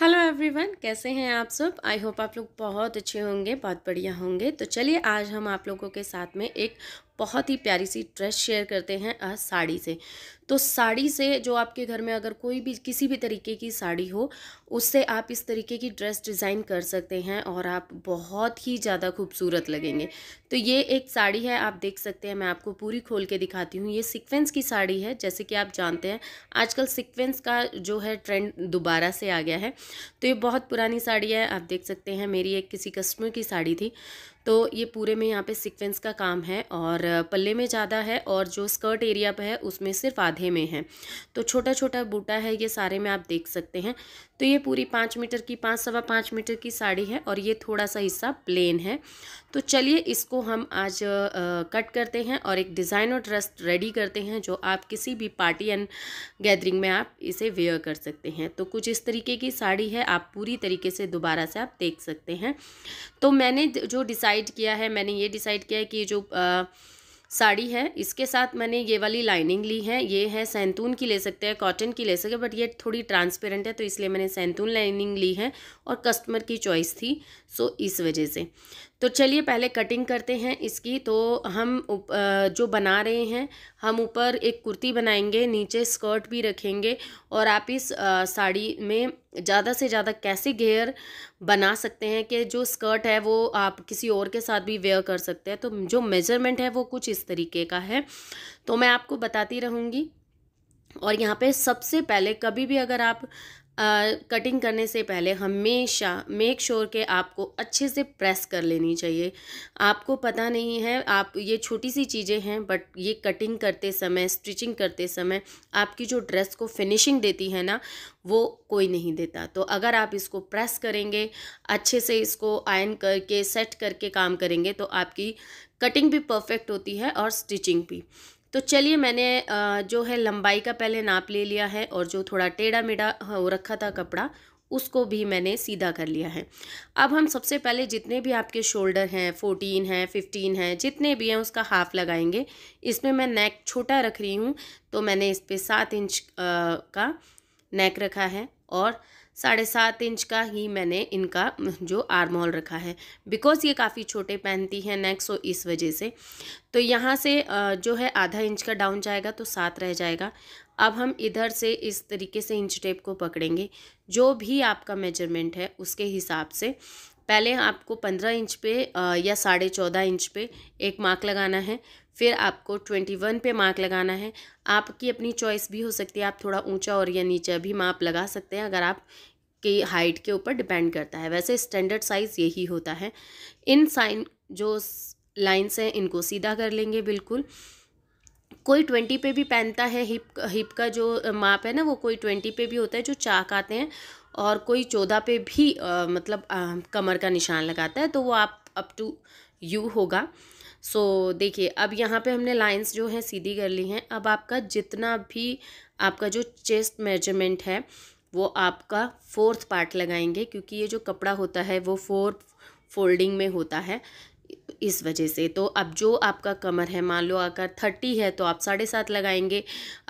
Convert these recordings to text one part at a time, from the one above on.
hello everyone कैसे हैं आप सब आई होप आप लोग बहुत अच्छे होंगे बहुत बढ़िया होंगे तो चलिए आज हम आप लोगों के साथ में एक बहुत ही प्यारी सी ड्रेस शेयर करते हैं साड़ी से तो साड़ी से जो आपके घर में अगर कोई भी किसी भी तरीके की साड़ी हो उससे आप इस तरीके की ड्रेस डिज़ाइन कर सकते हैं और आप बहुत ही ज़्यादा खूबसूरत लगेंगे तो ये एक साड़ी है आप देख सकते हैं मैं आपको पूरी खोल के दिखाती हूँ ये सिक्वेंस की साड़ी है जैसे कि आप जानते हैं आजकल सिक्वेंस का जो है ट्रेंड दोबारा से आ गया है तो ये बहुत पुरानी साड़ी है आप देख सकते हैं मेरी एक किसी कस्टमर की साड़ी थी तो ये पूरे में यहाँ पे सीक्वेंस का काम है और पल्ले में ज़्यादा है और जो स्कर्ट एरिया पे है उसमें सिर्फ आधे में है तो छोटा छोटा बूटा है ये सारे में आप देख सकते हैं तो ये पूरी पाँच मीटर की पाँच सवा पाँच मीटर की साड़ी है और ये थोड़ा सा हिस्सा प्लेन है तो चलिए इसको हम आज कट करते हैं और एक डिज़ाइन और ड्रेस रेडी करते हैं जो आप किसी भी पार्टी एंड गैदरिंग में आप इसे वेयर कर सकते हैं तो कुछ इस तरीके की साड़ी है आप पूरी तरीके से दोबारा से आप देख सकते हैं तो मैंने जो डिसाइड डिसाइड किया है मैंने ये डिसाइड किया है कि जो आ, साड़ी है इसके साथ मैंने ये वाली लाइनिंग ली है ये है सैंतून की ले सकते हैं कॉटन की ले सकते हैं बट ये थोड़ी ट्रांसपेरेंट है तो इसलिए मैंने सैंतून लाइनिंग ली है और कस्टमर की चॉइस थी सो इस वजह से तो चलिए पहले कटिंग करते हैं इसकी तो हम जो बना रहे हैं हम ऊपर एक कुर्ती बनाएंगे नीचे स्कर्ट भी रखेंगे और आप इस साड़ी में ज़्यादा से ज़्यादा कैसे घेयर बना सकते हैं कि जो स्कर्ट है वो आप किसी और के साथ भी वेयर कर सकते हैं तो जो मेजरमेंट है वो कुछ इस तरीके का है तो मैं आपको बताती रहूँगी और यहाँ पे सबसे पहले कभी भी अगर आप कटिंग करने से पहले हमेशा मेक श्योर के आपको अच्छे से प्रेस कर लेनी चाहिए आपको पता नहीं है आप ये छोटी सी चीज़ें हैं बट ये कटिंग करते समय स्टिचिंग करते समय आपकी जो ड्रेस को फिनिशिंग देती है ना वो कोई नहीं देता तो अगर आप इसको प्रेस करेंगे अच्छे से इसको आयन करके सेट करके काम करेंगे तो आपकी कटिंग भी परफेक्ट होती है और स्टिचिंग भी तो चलिए मैंने जो है लंबाई का पहले नाप ले लिया है और जो थोड़ा टेढ़ा मेढ़ा हो रखा था कपड़ा उसको भी मैंने सीधा कर लिया है अब हम सबसे पहले जितने भी आपके शोल्डर हैं फोर्टीन हैं फिफ्टीन हैं जितने भी हैं उसका हाफ लगाएंगे इसमें मैं नेक छोटा रख रही हूँ तो मैंने इस पर सात इंच का नेक रखा है और साढ़े सात इंच का ही मैंने इनका जो आर्म होल रखा है बिकॉज़ ये काफ़ी छोटे पहनती हैं नेक सो तो इस वजह से तो यहाँ से जो है आधा इंच का डाउन जाएगा तो सात रह जाएगा अब हम इधर से इस तरीके से इंच टेप को पकड़ेंगे जो भी आपका मेजरमेंट है उसके हिसाब से पहले आपको पंद्रह इंच पे या साढ़े चौदह इंच पे एक मार्क लगाना है फिर आपको ट्वेंटी वन पे मार्क लगाना है आपकी अपनी चॉइस भी हो सकती है आप थोड़ा ऊंचा और या नीचा भी माप लगा सकते हैं अगर आप की हाइट के ऊपर डिपेंड करता है वैसे स्टैंडर्ड साइज़ यही होता है इन साइन जो लाइन्स हैं इनको सीधा कर लेंगे बिल्कुल कोई ट्वेंटी पे भी पहनता है हिप हिप का जो माप है ना वो कोई ट्वेंटी पे भी होता है जो चाक आते हैं और कोई चौदह पे भी आ, मतलब आ, कमर का निशान लगाता है तो वो आप अप टू यू होगा सो देखिए अब यहाँ पे हमने लाइंस जो हैं सीधी कर ली हैं अब आपका जितना भी आपका जो चेस्ट मेजरमेंट है वो आपका फोर्थ पार्ट लगाएंगे क्योंकि ये जो कपड़ा होता है वो फोर फोल्डिंग में होता है इस वजह से तो अब जो आपका कमर है मान लो अगर थर्टी है तो आप साढ़े सात लगाएंगे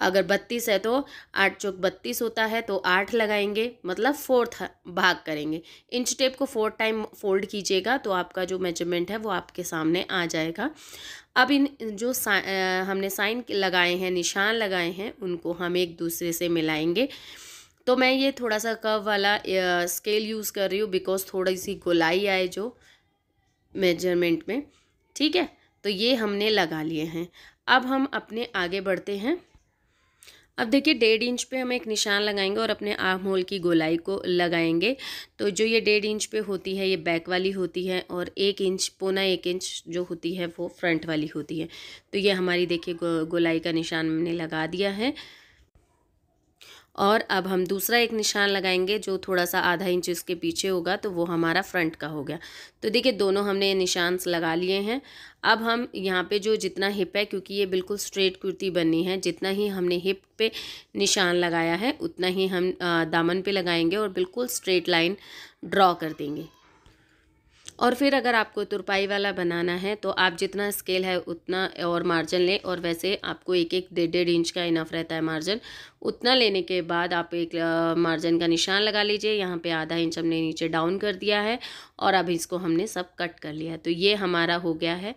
अगर बत्तीस है तो आठ चौक बत्तीस होता है तो आठ लगाएंगे मतलब फोर्थ भाग करेंगे इंच टेप को फोर्थ टाइम फोल्ड कीजिएगा तो आपका जो मेजरमेंट है वो आपके सामने आ जाएगा अब इन जो सा, हमने साइन लगाए हैं निशान लगाए हैं उनको हम एक दूसरे से मिलाएंगे तो मैं ये थोड़ा सा कव वाला स्केल यूज़ कर रही हूँ बिकॉज थोड़ी सी गोलाई आए जो मेजरमेंट में ठीक है तो ये हमने लगा लिए हैं अब हम अपने आगे बढ़ते हैं अब देखिए डेढ़ इंच पे हम एक निशान लगाएंगे और अपने आम होल की गोलाई को लगाएंगे तो जो ये डेढ़ इंच पे होती है ये बैक वाली होती है और एक इंच पौना एक इंच जो होती है वो फ्रंट वाली होती है तो ये हमारी देखिए गो, गोलाई का निशान मैंने लगा दिया है और अब हम दूसरा एक निशान लगाएंगे जो थोड़ा सा आधा इंच इसके पीछे होगा तो वो हमारा फ्रंट का हो गया तो देखिए दोनों हमने ये निशान लगा लिए हैं अब हम यहाँ पे जो जितना हिप है क्योंकि ये बिल्कुल स्ट्रेट कुर्ती बननी है जितना ही हमने हिप पे निशान लगाया है उतना ही हम दामन पे लगाएंगे और बिल्कुल स्ट्रेट लाइन ड्रॉ कर देंगे और फिर अगर आपको तुरपाई वाला बनाना है तो आप जितना स्केल है उतना और मार्जिन लें और वैसे आपको एक एक डेढ़ डेढ़ इंच का इनफ रहता है मार्जिन उतना लेने के बाद आप एक मार्जिन का निशान लगा लीजिए यहाँ पे आधा इंच हमने नीचे डाउन कर दिया है और अब इसको हमने सब कट कर लिया है तो ये हमारा हो गया है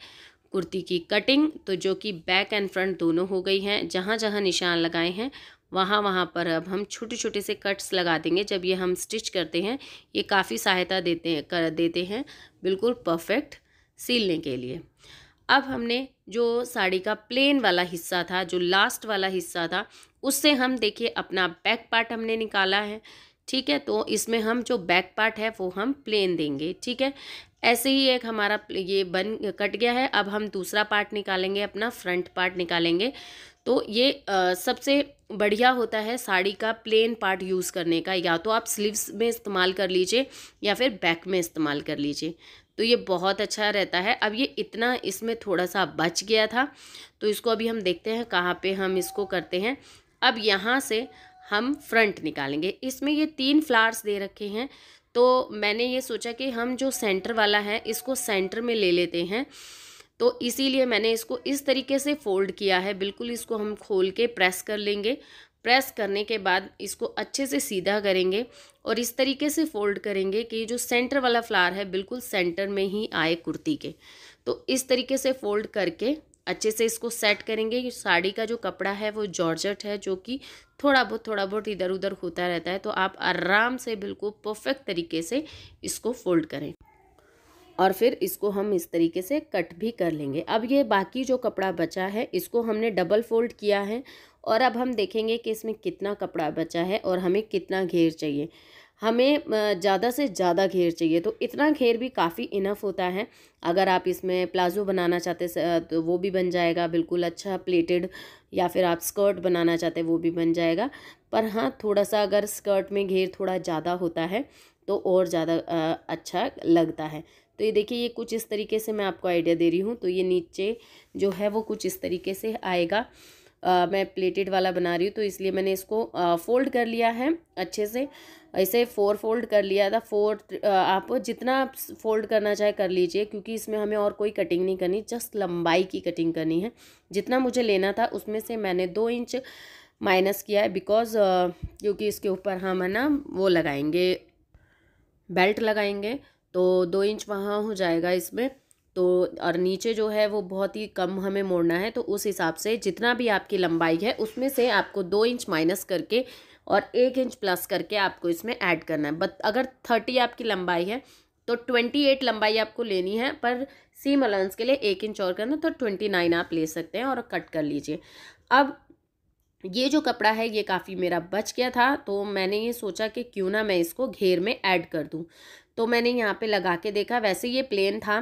कुर्ती की कटिंग तो जो कि बैक एंड फ्रंट दोनों हो गई हैं जहाँ जहाँ निशान लगाए हैं वहाँ वहाँ पर अब हम छोटे छोटे से कट्स लगा देंगे जब ये हम स्टिच करते हैं ये काफ़ी सहायता देते हैं कर देते हैं बिल्कुल परफेक्ट सिलने के लिए अब हमने जो साड़ी का प्लेन वाला हिस्सा था जो लास्ट वाला हिस्सा था उससे हम देखिए अपना बैक पार्ट हमने निकाला है ठीक है तो इसमें हम जो बैक पार्ट है वो हम प्लेन देंगे ठीक है ऐसे ही एक हमारा ये बन कट गया है अब हम दूसरा पार्ट निकालेंगे अपना फ्रंट पार्ट निकालेंगे तो ये आ, सबसे बढ़िया होता है साड़ी का प्लेन पार्ट यूज़ करने का या तो आप स्लीव्स में इस्तेमाल कर लीजिए या फिर बैक में इस्तेमाल कर लीजिए तो ये बहुत अच्छा रहता है अब ये इतना इसमें थोड़ा सा बच गया था तो इसको अभी हम देखते हैं कहाँ पे हम इसको करते हैं अब यहाँ से हम फ्रंट निकालेंगे इसमें ये तीन फ्लावर्स दे रखे हैं तो मैंने ये सोचा कि हम जो सेंटर वाला है इसको सेंटर में ले लेते हैं तो इसीलिए मैंने इसको इस तरीके से फोल्ड किया है बिल्कुल इसको हम खोल के प्रेस कर लेंगे प्रेस करने के बाद इसको अच्छे से सीधा करेंगे और इस तरीके से फोल्ड करेंगे कि जो सेंटर वाला फ्लावर है बिल्कुल सेंटर में ही आए कुर्ती के तो इस तरीके से फोल्ड करके अच्छे से इसको सेट करेंगे साड़ी का जो कपड़ा है वो जॉर्जट है जो कि थोड़ा बहुत थोड़ा बहुत इधर उधर होता रहता है तो आप आराम से बिल्कुल परफेक्ट तरीके से इसको फोल्ड करें और फिर इसको हम इस तरीके से कट भी कर लेंगे अब ये बाकी जो कपड़ा बचा है इसको हमने डबल फोल्ड किया है और अब हम देखेंगे कि इसमें कितना कपड़ा बचा है और हमें कितना घेर चाहिए हमें ज़्यादा से ज़्यादा घेर चाहिए तो इतना घेर भी काफ़ी इनफ होता है अगर आप इसमें प्लाजो बनाना चाहते तो वो भी बन जाएगा बिल्कुल अच्छा प्लेटेड या फिर आप स्कर्ट बनाना चाहते वो भी बन जाएगा पर हाँ थोड़ा सा अगर स्कर्ट में घेर थोड़ा ज़्यादा होता है तो और ज़्यादा अच्छा लगता है तो ये देखिए ये कुछ इस तरीके से मैं आपको आइडिया दे रही हूँ तो ये नीचे जो है वो कुछ इस तरीके से आएगा आ, मैं प्लेटेड वाला बना रही हूँ तो इसलिए मैंने इसको आ, फोल्ड कर लिया है अच्छे से ऐसे फोर फोल्ड कर लिया था फोर आप जितना आप फोल्ड करना चाहे कर लीजिए क्योंकि इसमें हमें और कोई कटिंग नहीं करनी जस्ट लंबाई की कटिंग करनी है जितना मुझे लेना था उसमें से मैंने दो इंच माइनस किया है बिकॉज़ क्योंकि इसके ऊपर हम है ना वो लगाएंगे बेल्ट लगाएंगे तो दो इंच वहाँ हो जाएगा इसमें तो और नीचे जो है वो बहुत ही कम हमें मोड़ना है तो उस हिसाब से जितना भी आपकी लंबाई है उसमें से आपको दो इंच माइनस करके और एक इंच प्लस करके आपको इसमें ऐड करना है बट अगर थर्टी आपकी लंबाई है तो ट्वेंटी एट लंबाई आपको लेनी है पर सीम अलाउंस के लिए एक इंच और करना तो ट्वेंटी नाइन आप ले सकते हैं और कट कर लीजिए अब ये जो कपड़ा है ये काफ़ी मेरा बच गया था तो मैंने ये सोचा कि क्यों ना मैं इसको घेर में ऐड कर दूँ तो मैंने यहाँ पे लगा के देखा वैसे ये प्लेन था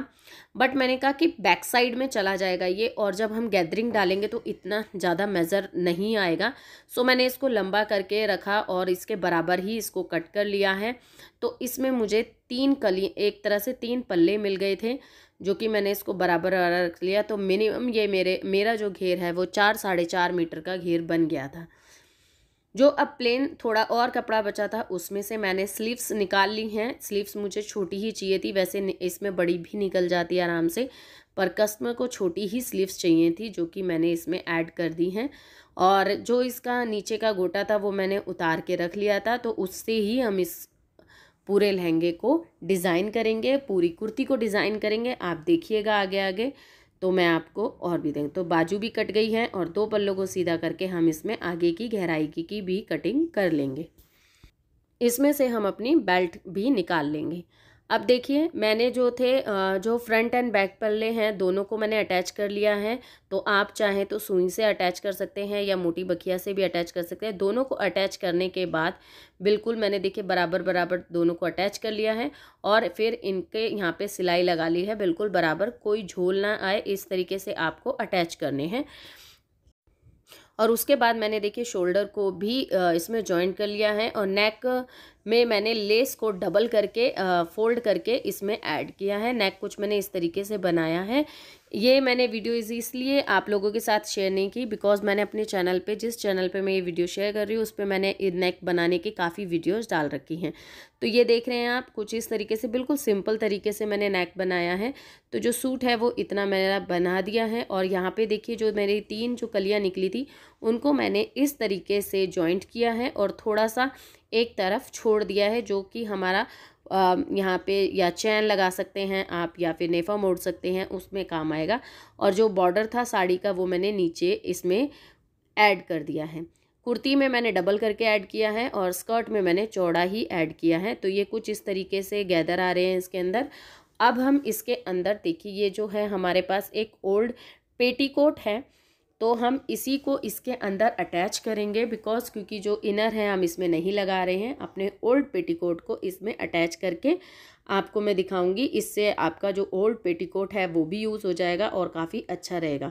बट मैंने कहा कि बैक साइड में चला जाएगा ये और जब हम गैदरिंग डालेंगे तो इतना ज़्यादा मेज़र नहीं आएगा सो मैंने इसको लंबा करके रखा और इसके बराबर ही इसको कट कर लिया है तो इसमें मुझे तीन कली एक तरह से तीन पल्ले मिल गए थे जो कि मैंने इसको बराबर रख लिया तो मिनिमम ये मेरे मेरा जो घेर है वो चार साढ़े चार मीटर का घेर बन गया था जो अब प्लेन थोड़ा और कपड़ा बचा था उसमें से मैंने स्लीव्स निकाल ली हैं स्लीव्स मुझे छोटी ही चाहिए थी वैसे इसमें बड़ी भी निकल जाती है आराम से पर कस्टमर को छोटी ही स्लीव्स चाहिए थी जो कि मैंने इसमें ऐड कर दी हैं और जो इसका नीचे का गोटा था वो मैंने उतार के रख लिया था तो उससे ही हम इस पूरे लहंगे को डिज़ाइन करेंगे पूरी कुर्ती को डिज़ाइन करेंगे आप देखिएगा आगे आगे तो मैं आपको और भी दें तो बाजू भी कट गई है और दो पल्लों को सीधा करके हम इसमें आगे की गहराई की, की भी कटिंग कर लेंगे इसमें से हम अपनी बेल्ट भी निकाल लेंगे अब देखिए मैंने जो थे जो फ्रंट एंड बैक पल्ले हैं दोनों को मैंने अटैच कर लिया है तो आप चाहें तो सुई से अटैच कर सकते हैं या मोटी बखिया से भी अटैच कर सकते हैं दोनों को अटैच करने के बाद बिल्कुल मैंने देखिए बराबर बराबर दोनों को अटैच कर लिया है और फिर इनके यहाँ पे सिलाई लगा ली है बिल्कुल बराबर कोई झोल ना आए इस तरीके से आपको अटैच करने हैं और उसके बाद मैंने देखिए शोल्डर को भी इसमें जॉइंट कर लिया है और नेक में मैंने लेस को डबल करके फोल्ड करके इसमें ऐड किया है नेक कुछ मैंने इस तरीके से बनाया है ये मैंने वीडियो इसलिए आप लोगों के साथ शेयर नहीं की बिकॉज मैंने अपने चैनल पे जिस चैनल पे मैं ये वीडियो शेयर कर रही हूँ उस पर मैंने नेक बनाने की काफ़ी वीडियोज़ डाल रखी हैं तो ये देख रहे हैं आप कुछ इस तरीके से बिल्कुल सिंपल तरीके से मैंने नेक बनाया है तो जो सूट है वो इतना मेरा बना दिया है और यहाँ पर देखिए जो मेरी तीन जो कलियाँ निकली थी उनको मैंने इस तरीके से जॉइंट किया है और थोड़ा सा एक तरफ छोड़ दिया है जो कि हमारा यहाँ पे या चैन लगा सकते हैं आप या फिर नेफा मोड़ सकते हैं उसमें काम आएगा और जो बॉर्डर था साड़ी का वो मैंने नीचे इसमें ऐड कर दिया है कुर्ती में मैंने डबल करके ऐड किया है और स्कर्ट में मैंने चौड़ा ही ऐड किया है तो ये कुछ इस तरीके से गैदर आ रहे हैं इसके अंदर अब हम इसके अंदर देखिए ये जो है हमारे पास एक ओल्ड पेटीकोट है तो हम इसी को इसके अंदर अटैच करेंगे बिकॉज क्योंकि जो इनर है हम इसमें नहीं लगा रहे हैं अपने ओल्ड पेटीकोट को इसमें अटैच करके आपको मैं दिखाऊंगी इससे आपका जो ओल्ड पेटीकोट है वो भी यूज़ हो जाएगा और काफ़ी अच्छा रहेगा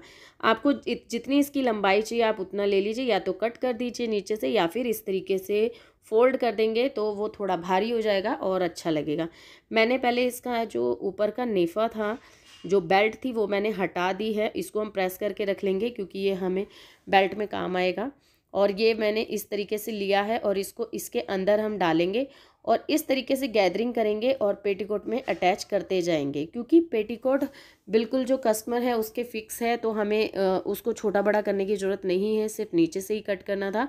आपको जितनी इसकी लंबाई चाहिए आप उतना ले लीजिए या तो कट कर दीजिए नीचे से या फिर इस तरीके से फोल्ड कर देंगे तो वो थोड़ा भारी हो जाएगा और अच्छा लगेगा मैंने पहले इसका जो ऊपर का नेफा था जो बेल्ट थी वो मैंने हटा दी है इसको हम प्रेस करके रख लेंगे क्योंकि ये हमें बेल्ट में काम आएगा और ये मैंने इस तरीके से लिया है और इसको इसके अंदर हम डालेंगे और इस तरीके से गैदरिंग करेंगे और पेटीकोट में अटैच करते जाएंगे क्योंकि पेटीकोट बिल्कुल जो कस्टमर है उसके फिक्स है तो हमें उसको छोटा बड़ा करने की ज़रूरत नहीं है सिर्फ नीचे से ही कट करना था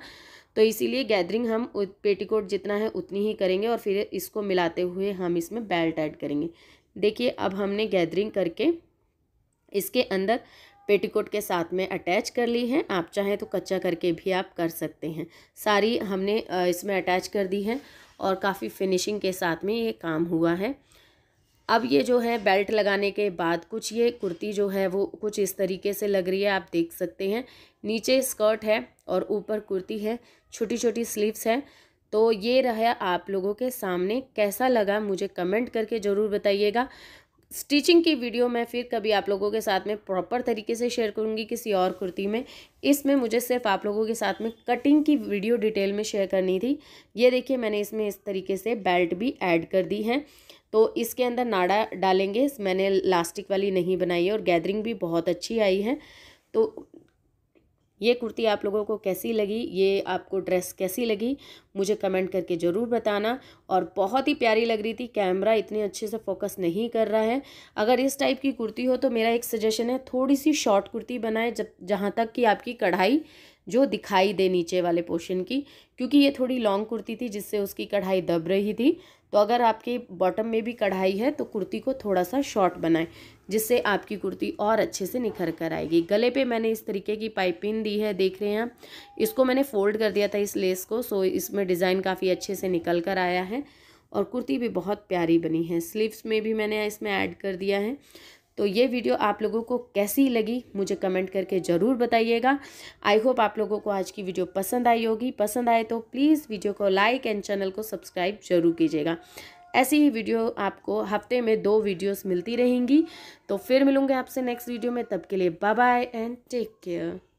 तो इसीलिए गैदरिंग हम पेटीकोट जितना है उतनी ही करेंगे और फिर इसको मिलाते हुए हम इसमें बेल्ट ऐड करेंगे देखिए अब हमने गैदरिंग करके इसके अंदर पेटीकोट के साथ में अटैच कर ली है आप चाहें तो कच्चा करके भी आप कर सकते हैं सारी हमने इसमें अटैच कर दी है और काफ़ी फिनिशिंग के साथ में ये काम हुआ है अब ये जो है बेल्ट लगाने के बाद कुछ ये कुर्ती जो है वो कुछ इस तरीके से लग रही है आप देख सकते हैं नीचे स्कर्ट है और ऊपर कुर्ती है छोटी छोटी स्लीव्स है तो ये रहा आप लोगों के सामने कैसा लगा मुझे कमेंट करके ज़रूर बताइएगा स्टिचिंग की वीडियो मैं फिर कभी आप लोगों के साथ में प्रॉपर तरीके से शेयर करूँगी किसी और कुर्ती में इसमें मुझे सिर्फ आप लोगों के साथ में कटिंग की वीडियो डिटेल में शेयर करनी थी ये देखिए मैंने इसमें इस तरीके से बेल्ट भी ऐड कर दी है तो इसके अंदर नाड़ा डालेंगे मैंने लास्टिक वाली नहीं बनाई है और गैदरिंग भी बहुत अच्छी आई है तो ये कुर्ती आप लोगों को कैसी लगी ये आपको ड्रेस कैसी लगी मुझे कमेंट करके ज़रूर बताना और बहुत ही प्यारी लग रही थी कैमरा इतने अच्छे से फोकस नहीं कर रहा है अगर इस टाइप की कुर्ती हो तो मेरा एक सजेशन है थोड़ी सी शॉर्ट कुर्ती बनाए जब जहाँ तक कि आपकी कढ़ाई जो दिखाई दे नीचे वाले पोर्शन की क्योंकि ये थोड़ी लॉन्ग कुर्ती थी जिससे उसकी कढ़ाई दब रही थी तो अगर आपके बॉटम में भी कढ़ाई है तो कुर्ती को थोड़ा सा शॉर्ट बनाएं जिससे आपकी कुर्ती और अच्छे से निखर कर आएगी गले पे मैंने इस तरीके की पाइपिंग दी है देख रहे हैं आप इसको मैंने फोल्ड कर दिया था इस लेस को सो इसमें डिज़ाइन काफ़ी अच्छे से निकल कर आया है और कुर्ती भी बहुत प्यारी बनी है स्लीव्स में भी मैंने इसमें ऐड कर दिया है तो ये वीडियो आप लोगों को कैसी लगी मुझे कमेंट करके ज़रूर बताइएगा आई होप आप लोगों को आज की वीडियो पसंद आई होगी पसंद आए तो प्लीज़ वीडियो को लाइक एंड चैनल को सब्सक्राइब जरूर कीजिएगा ऐसी ही वीडियो आपको हफ्ते में दो वीडियोस मिलती रहेंगी तो फिर मिलूँगे आपसे नेक्स्ट वीडियो में तब के लिए bye bye and take care